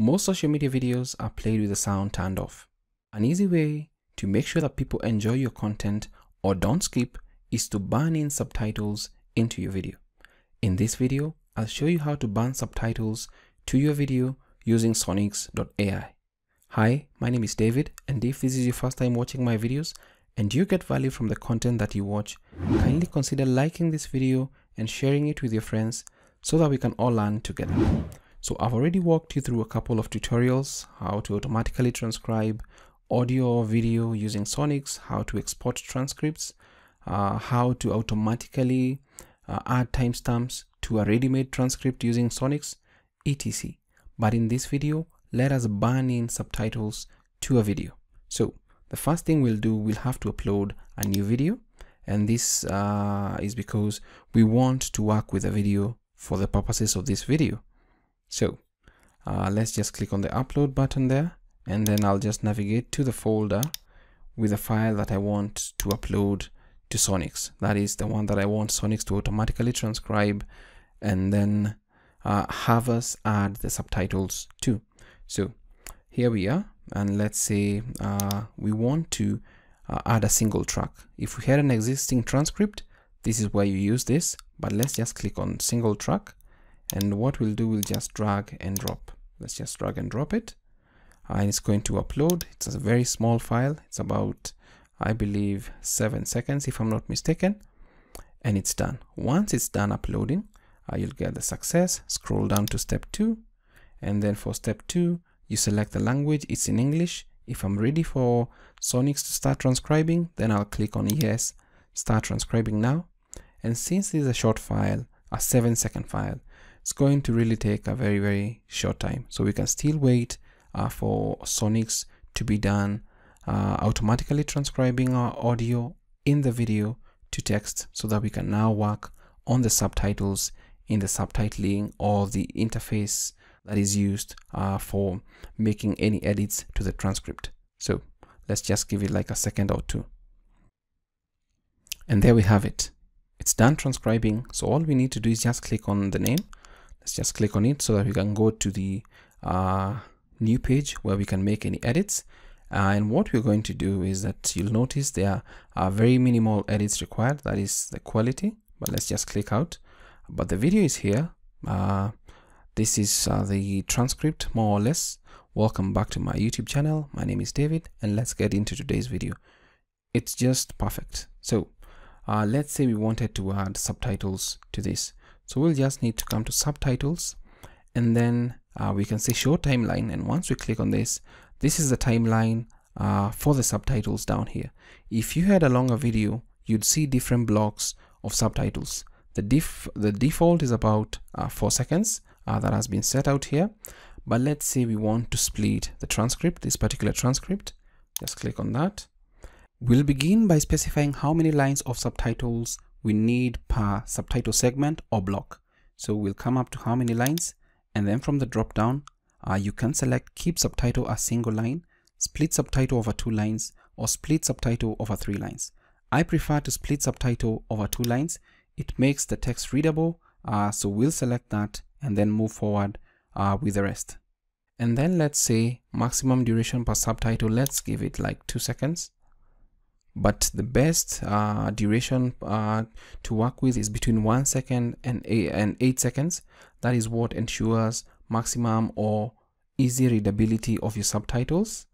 Most social media videos are played with the sound turned off. An easy way to make sure that people enjoy your content or don't skip is to burn in subtitles into your video. In this video, I'll show you how to burn subtitles to your video using sonics.ai. Hi, my name is David and if this is your first time watching my videos and you get value from the content that you watch, kindly consider liking this video and sharing it with your friends so that we can all learn together. So I've already walked you through a couple of tutorials, how to automatically transcribe audio or video using Sonics, how to export transcripts, uh, how to automatically uh, add timestamps to a ready-made transcript using Sonics, etc. But in this video, let us burn in subtitles to a video. So the first thing we'll do, we'll have to upload a new video. And this uh, is because we want to work with a video for the purposes of this video so uh, let's just click on the upload button there and then I'll just navigate to the folder with the file that I want to upload to Sonics that is the one that I want Sonics to automatically transcribe and then uh, have us add the subtitles to so here we are and let's say uh, we want to uh, add a single track if we had an existing transcript this is where you use this but let's just click on single track and what we'll do we'll just drag and drop let's just drag and drop it and it's going to upload it's a very small file it's about i believe seven seconds if i'm not mistaken and it's done once it's done uploading uh, you'll get the success scroll down to step two and then for step two you select the language it's in english if i'm ready for sonics to start transcribing then i'll click on yes start transcribing now and since this is a short file a seven second file it's going to really take a very very short time so we can still wait uh, for sonics to be done uh, automatically transcribing our audio in the video to text so that we can now work on the subtitles in the subtitling or the interface that is used uh, for making any edits to the transcript so let's just give it like a second or two and there we have it it's done transcribing so all we need to do is just click on the name let's just click on it so that we can go to the uh, new page where we can make any edits uh, and what we're going to do is that you'll notice there are very minimal edits required that is the quality but let's just click out but the video is here uh, this is uh, the transcript more or less welcome back to my youtube channel my name is david and let's get into today's video it's just perfect so uh, let's say we wanted to add subtitles to this so we'll just need to come to subtitles and then uh, we can say show timeline and once we click on this this is the timeline uh, for the subtitles down here if you had a longer video you'd see different blocks of subtitles the def the default is about uh, four seconds uh, that has been set out here but let's say we want to split the transcript this particular transcript just click on that we'll begin by specifying how many lines of subtitles we need per subtitle segment or block. So we'll come up to how many lines and then from the drop down, uh, you can select keep subtitle a single line, split subtitle over two lines or split subtitle over three lines. I prefer to split subtitle over two lines. It makes the text readable. Uh, so we'll select that and then move forward uh, with the rest. And then let's say maximum duration per subtitle, let's give it like two seconds but the best uh, duration uh, to work with is between one second and eight, and eight seconds that is what ensures maximum or easy readability of your subtitles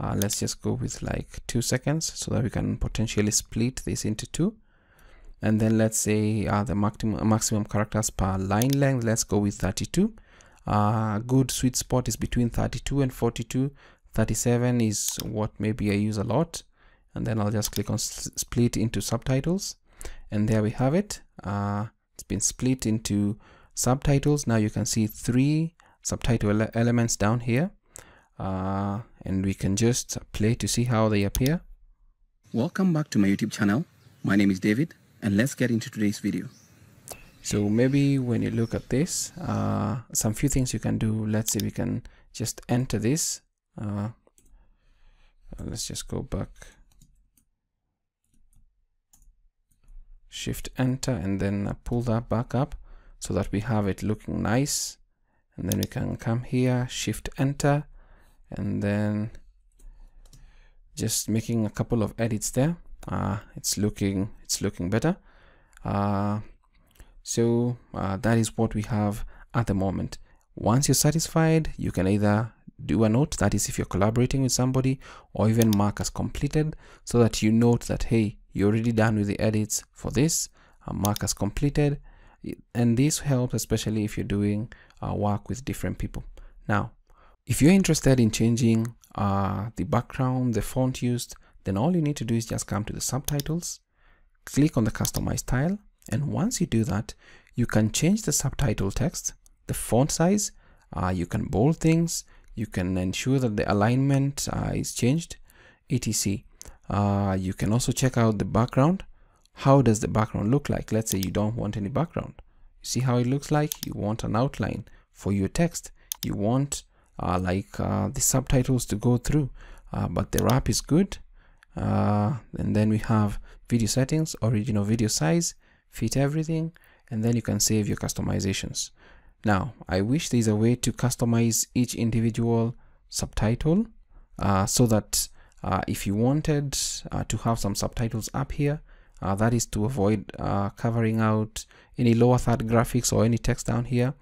uh, let's just go with like two seconds so that we can potentially split this into two and then let's say uh, the maximum maximum characters per line length let's go with 32 uh, good sweet spot is between 32 and 42 37 is what maybe I use a lot and then I'll just click on split into subtitles and there we have it uh, it's been split into subtitles now you can see three subtitle ele elements down here uh, and we can just play to see how they appear welcome back to my youtube channel my name is david and let's get into today's video so maybe when you look at this uh, some few things you can do let's see we can just enter this uh, let's just go back shift enter and then uh, pull that back up so that we have it looking nice and then we can come here shift enter and then just making a couple of edits there uh, it's looking it's looking better uh, so uh, that is what we have at the moment once you're satisfied you can either do a note that is if you're collaborating with somebody or even mark as completed so that you note that hey you're already done with the edits for this uh, mark as completed and this helps especially if you're doing uh, work with different people now if you're interested in changing uh, the background the font used then all you need to do is just come to the subtitles click on the customize tile and once you do that you can change the subtitle text the font size uh, you can bold things you can ensure that the alignment uh, is changed etc uh, you can also check out the background how does the background look like let's say you don't want any background you see how it looks like you want an outline for your text you want uh, like uh, the subtitles to go through uh, but the wrap is good uh, and then we have video settings original video size fit everything and then you can save your customizations now, I wish there's a way to customize each individual subtitle uh, so that uh, if you wanted uh, to have some subtitles up here, uh, that is to avoid uh, covering out any lower third graphics or any text down here.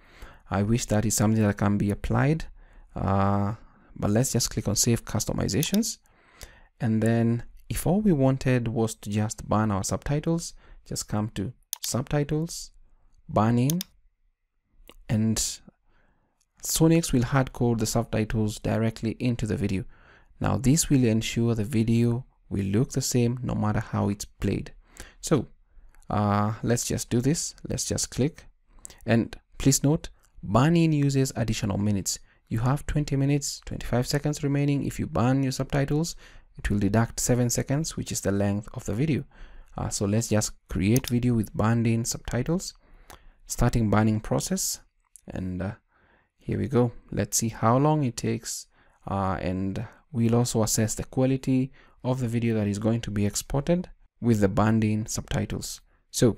I wish that is something that can be applied. Uh, but let's just click on Save Customizations. And then if all we wanted was to just ban our subtitles, just come to Subtitles, in and Sonix will hardcode the subtitles directly into the video. Now this will ensure the video will look the same no matter how it's played. So uh, let's just do this. Let's just click and please note banning uses additional minutes. You have 20 minutes, 25 seconds remaining. If you ban your subtitles, it will deduct 7 seconds, which is the length of the video. Uh, so let's just create video with banding subtitles, starting banning process and uh, here we go let's see how long it takes uh, and we'll also assess the quality of the video that is going to be exported with the banding subtitles so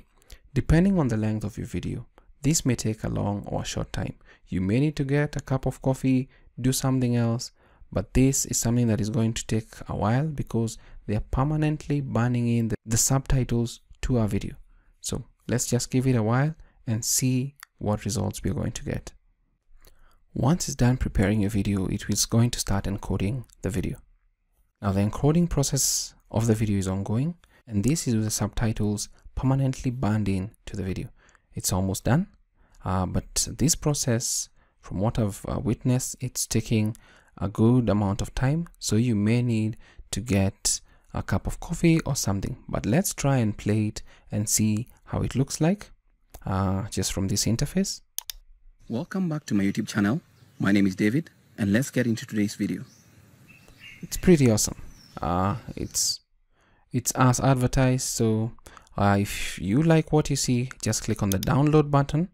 depending on the length of your video this may take a long or a short time you may need to get a cup of coffee do something else but this is something that is going to take a while because they are permanently banning in the, the subtitles to our video so let's just give it a while and see what results we're going to get. Once it's done preparing your video, it is going to start encoding the video. Now the encoding process of the video is ongoing and this is with the subtitles permanently bound in to the video. It's almost done, uh, but this process, from what I've uh, witnessed, it's taking a good amount of time. So you may need to get a cup of coffee or something, but let's try and play it and see how it looks like uh, just from this interface. Welcome back to my YouTube channel. My name is David and let's get into today's video. It's pretty awesome. Uh, it's it's as advertised so uh, if you like what you see just click on the download button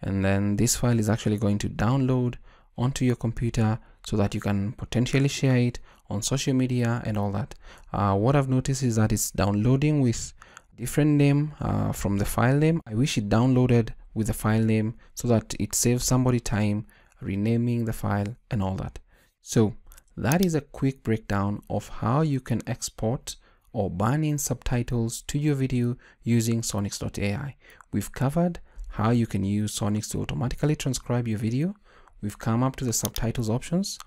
and then this file is actually going to download onto your computer so that you can potentially share it on social media and all that uh, what I've noticed is that it's downloading with different name uh, from the file name i wish it downloaded with the file name so that it saves somebody time renaming the file and all that so that is a quick breakdown of how you can export or burn in subtitles to your video using sonics.ai we've covered how you can use sonics to automatically transcribe your video we've come up to the subtitles options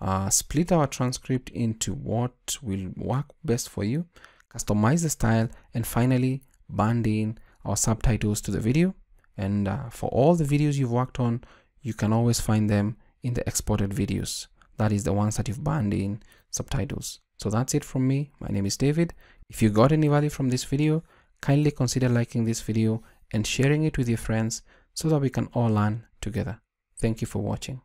uh, split our transcript into what will work best for you customize the style and finally band in our subtitles to the video and uh, for all the videos you've worked on you can always find them in the exported videos that is the ones that you've bound in subtitles so that's it from me my name is david if you got any value from this video kindly consider liking this video and sharing it with your friends so that we can all learn together thank you for watching